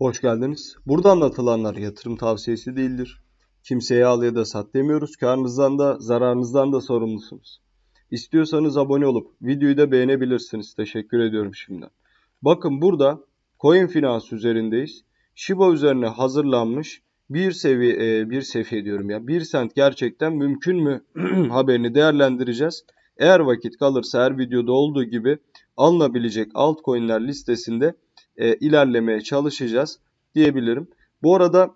Hoş geldiniz. Burada anlatılanlar yatırım tavsiyesi değildir. Kimseye al ya da sat demiyoruz. Karnınızdan da zararınızdan da sorumlusunuz. İstiyorsanız abone olup videoyu da beğenebilirsiniz. Teşekkür ediyorum şimdiden. Bakın burada Coin Finans üzerindeyiz. Shiba üzerine hazırlanmış bir seviye bir seviye diyorum ya. Bir sent gerçekten mümkün mü haberini değerlendireceğiz. Eğer vakit kalırsa her videoda olduğu gibi alınabilecek altcoin'ler listesinde e, ilerlemeye çalışacağız diyebilirim. Bu arada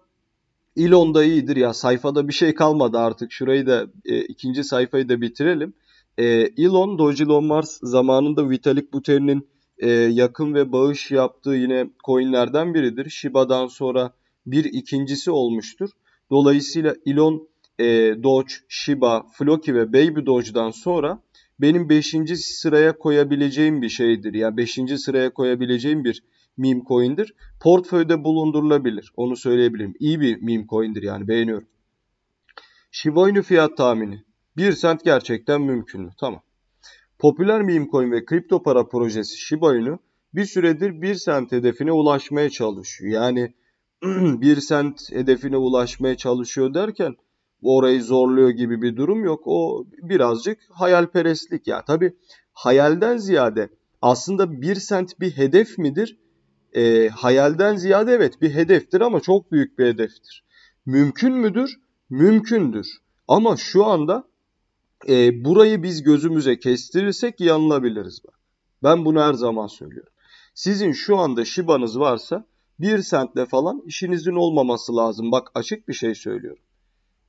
Elon da iyidir ya sayfada bir şey kalmadı artık şurayı da e, ikinci sayfayı da bitirelim. E, Elon Dogelon Mars zamanında Vitalik Buterin'in e, yakın ve bağış yaptığı yine coinlerden biridir. Shiba'dan sonra bir ikincisi olmuştur. Dolayısıyla Elon e, Doge, Shiba, Floki ve Baby Doge'dan sonra benim 5. sıraya koyabileceğim bir şeydir. Yani 5. sıraya koyabileceğim bir meme coin'dir. Portföyde bulundurulabilir. Onu söyleyebilirim. İyi bir meme coin'dir yani beğeniyorum. Shiba Inu fiyat tahmini. 1 sent gerçekten mümkün mü? Tamam. Popüler meme coin ve kripto para projesi Shiba Inu bir süredir 1 sent hedefine ulaşmaya çalışıyor. Yani 1 sent hedefine ulaşmaya çalışıyor derken orayı zorluyor gibi bir durum yok. O birazcık hayalperestlik ya. Tabi hayalden ziyade aslında 1 sent bir hedef midir? e, hayalden ziyade evet bir hedeftir ama çok büyük bir hedeftir. Mümkün müdür? Mümkündür. Ama şu anda e, burayı biz gözümüze kestirirsek yanılabiliriz. Ben. ben bunu her zaman söylüyorum. Sizin şu anda şibanız varsa bir sentle falan işinizin olmaması lazım. Bak açık bir şey söylüyorum.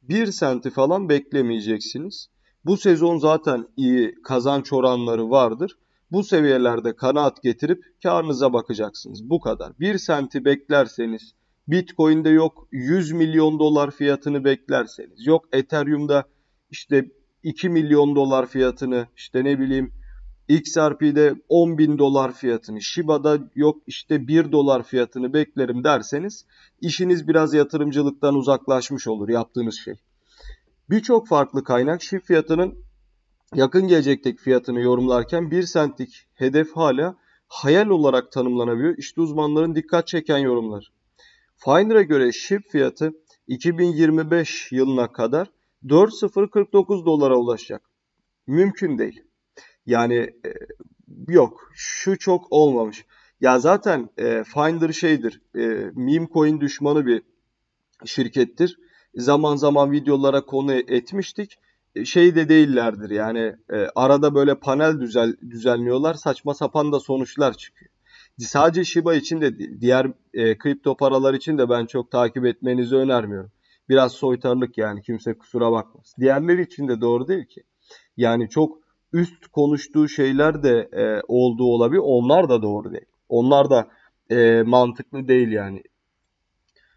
Bir senti falan beklemeyeceksiniz. Bu sezon zaten iyi kazanç oranları vardır. Bu seviyelerde kanaat getirip karınıza bakacaksınız. Bu kadar. Bir senti beklerseniz Bitcoin'de yok 100 milyon dolar fiyatını beklerseniz yok Ethereum'da işte 2 milyon dolar fiyatını işte ne bileyim XRP'de 10 bin dolar fiyatını, Shiba'da yok işte 1 dolar fiyatını beklerim derseniz işiniz biraz yatırımcılıktan uzaklaşmış olur yaptığınız şey. Birçok farklı kaynak şif fiyatının yakın gelecekteki fiyatını yorumlarken 1 sentlik hedef hala hayal olarak tanımlanabiliyor. İşte uzmanların dikkat çeken yorumlar. Finder'a göre SHIB fiyatı 2025 yılına kadar 4.049 dolara ulaşacak. Mümkün değil. Yani e, yok şu çok olmamış. Ya zaten e, Finder şeydir e, meme coin düşmanı bir şirkettir. Zaman zaman videolara konu etmiştik şey de değillerdir yani e, arada böyle panel düzel, düzenliyorlar saçma sapan da sonuçlar çıkıyor. Sadece Shiba için de değil, diğer e, kripto paralar için de ben çok takip etmenizi önermiyorum. Biraz soytarlık yani kimse kusura bakmasın. Diğerleri için de doğru değil ki. Yani çok üst konuştuğu şeyler de e, olduğu olabilir. Onlar da doğru değil. Onlar da e, mantıklı değil yani.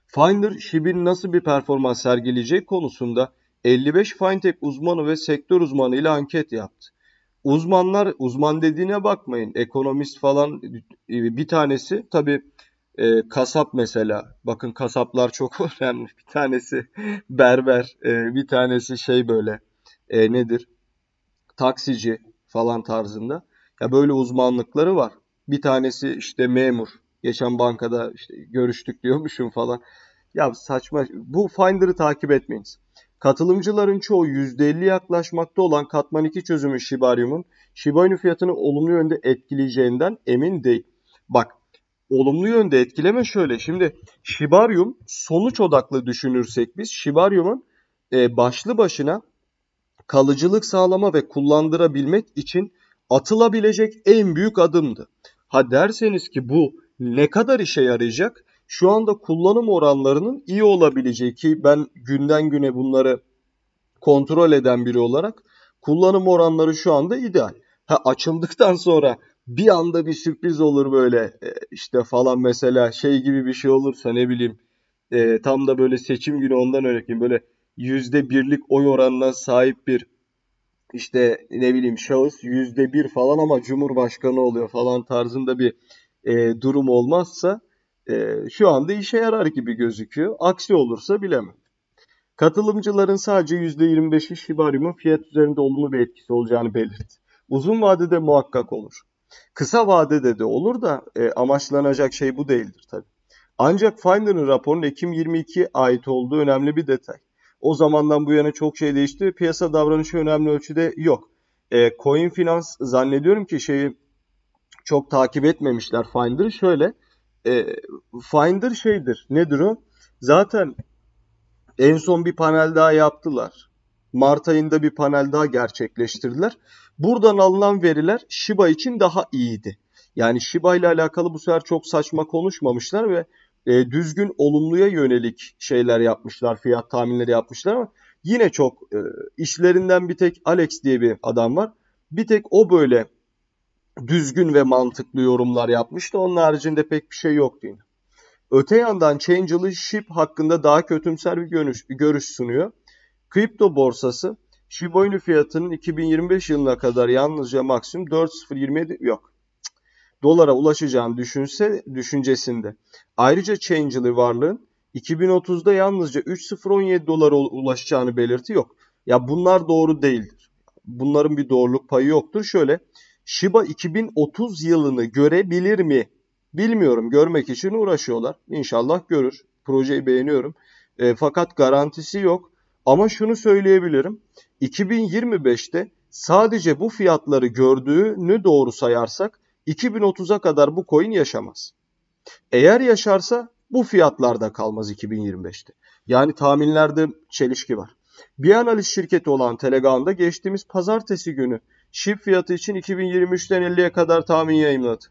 Finder Shib'in nasıl bir performans sergileyecek konusunda 55 fintech uzmanı ve sektör uzmanı ile anket yaptı. Uzmanlar uzman dediğine bakmayın. Ekonomist falan e, bir tanesi tabi e, kasap mesela. Bakın kasaplar çok önemli. Bir tanesi berber, e, bir tanesi şey böyle e, nedir? Taksici falan tarzında. Ya böyle uzmanlıkları var. Bir tanesi işte memur. Geçen bankada işte görüştük diyormuşum falan. Ya saçma. Bu Finder'ı takip etmeyiniz. Katılımcıların çoğu %50 yaklaşmakta olan katman 2 çözümü Shibarium'un Shiba Inu fiyatını olumlu yönde etkileyeceğinden emin değil. Bak olumlu yönde etkileme şöyle. Şimdi Shibarium sonuç odaklı düşünürsek biz Shibarium'un e, başlı başına kalıcılık sağlama ve kullandırabilmek için atılabilecek en büyük adımdı. Ha derseniz ki bu ne kadar işe yarayacak? şu anda kullanım oranlarının iyi olabileceği ki ben günden güne bunları kontrol eden biri olarak kullanım oranları şu anda ideal. Ha açıldıktan sonra bir anda bir sürpriz olur böyle e, işte falan mesela şey gibi bir şey olursa ne bileyim e, tam da böyle seçim günü ondan örnekleyeyim böyle yüzde birlik oy oranına sahip bir işte ne bileyim şahıs yüzde bir falan ama cumhurbaşkanı oluyor falan tarzında bir e, durum olmazsa e, şu anda işe yarar gibi gözüküyor. Aksi olursa bilemem. Katılımcıların sadece %25'i Shibarium'un fiyat üzerinde olumlu bir etkisi olacağını belirtti. Uzun vadede muhakkak olur. Kısa vadede de olur da e, amaçlanacak şey bu değildir tabii. Ancak Finder'ın raporunun Ekim 22'ye ait olduğu önemli bir detay. O zamandan bu yana çok şey değişti piyasa davranışı önemli ölçüde yok. E, Coin Finance zannediyorum ki şeyi çok takip etmemişler Finder'ı. Şöyle e, Finder şeydir. Nedir o? Zaten en son bir panel daha yaptılar. Mart ayında bir panel daha gerçekleştirdiler. Buradan alınan veriler Shiba için daha iyiydi. Yani Shiba ile alakalı bu sefer çok saçma konuşmamışlar ve e, düzgün olumluya yönelik şeyler yapmışlar, fiyat tahminleri yapmışlar ama yine çok e, işlerinden bir tek Alex diye bir adam var. Bir tek o böyle düzgün ve mantıklı yorumlar yapmıştı. Onun haricinde pek bir şey yoktu yine. Öte yandan Changeal'ı hakkında daha kötümser bir görüş, görüş sunuyor. Kripto borsası Shiba Inu fiyatının 2025 yılına kadar yalnızca maksimum 4.027 yok dolara ulaşacağını düşünse düşüncesinde. Ayrıca Changeal'ı varlığın 2030'da yalnızca 3.017 dolara ulaşacağını belirti yok. Ya bunlar doğru değildir. Bunların bir doğruluk payı yoktur. Şöyle Shiba 2030 yılını görebilir mi? Bilmiyorum. Görmek için uğraşıyorlar. İnşallah görür. Projeyi beğeniyorum. E, fakat garantisi yok. Ama şunu söyleyebilirim. 2025'te sadece bu fiyatları gördüğünü doğru sayarsak 2030'a kadar bu coin yaşamaz. Eğer yaşarsa bu fiyatlarda kalmaz 2025'te. Yani tahminlerde çelişki var. Bir analiz şirketi olan Telegram'da geçtiğimiz pazartesi günü Çip fiyatı için 2023'ten 50'ye kadar tahmin yayınladı.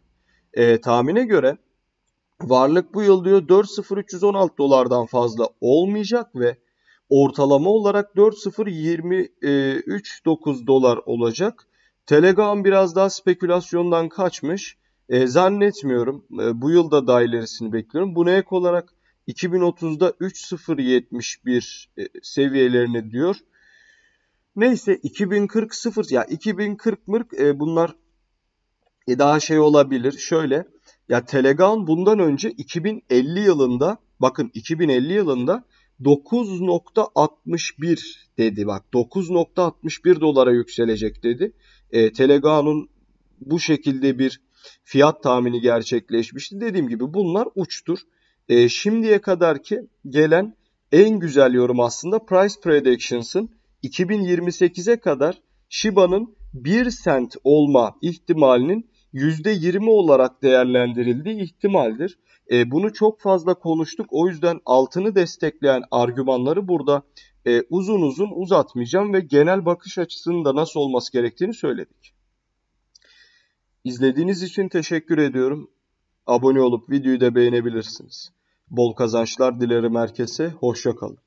E, tahmine göre varlık bu yıl diyor 4.0316 dolardan fazla olmayacak ve ortalama olarak 4.023.9 dolar olacak. Telegram biraz daha spekülasyondan kaçmış. E, zannetmiyorum. E, bu yıl da daha ilerisini bekliyorum. Buna ek olarak 2030'da 3.071 e, seviyelerini diyor Neyse 2040 0 ya 2040 mırk e, bunlar e, daha şey olabilir. Şöyle ya Telegram bundan önce 2050 yılında bakın 2050 yılında 9.61 dedi bak 9.61 dolara yükselecek dedi. E, Telegram'ın bu şekilde bir fiyat tahmini gerçekleşmişti. Dediğim gibi bunlar uçtur. E, şimdiye kadarki gelen en güzel yorum aslında Price Predictions'ın 2028'e kadar Shiba'nın 1 sent olma ihtimalinin %20 olarak değerlendirildiği ihtimaldir. E, bunu çok fazla konuştuk. O yüzden altını destekleyen argümanları burada e, uzun uzun uzatmayacağım ve genel bakış açısının da nasıl olması gerektiğini söyledik. İzlediğiniz için teşekkür ediyorum. Abone olup videoyu da beğenebilirsiniz. Bol kazançlar dilerim herkese. Hoşça kalın.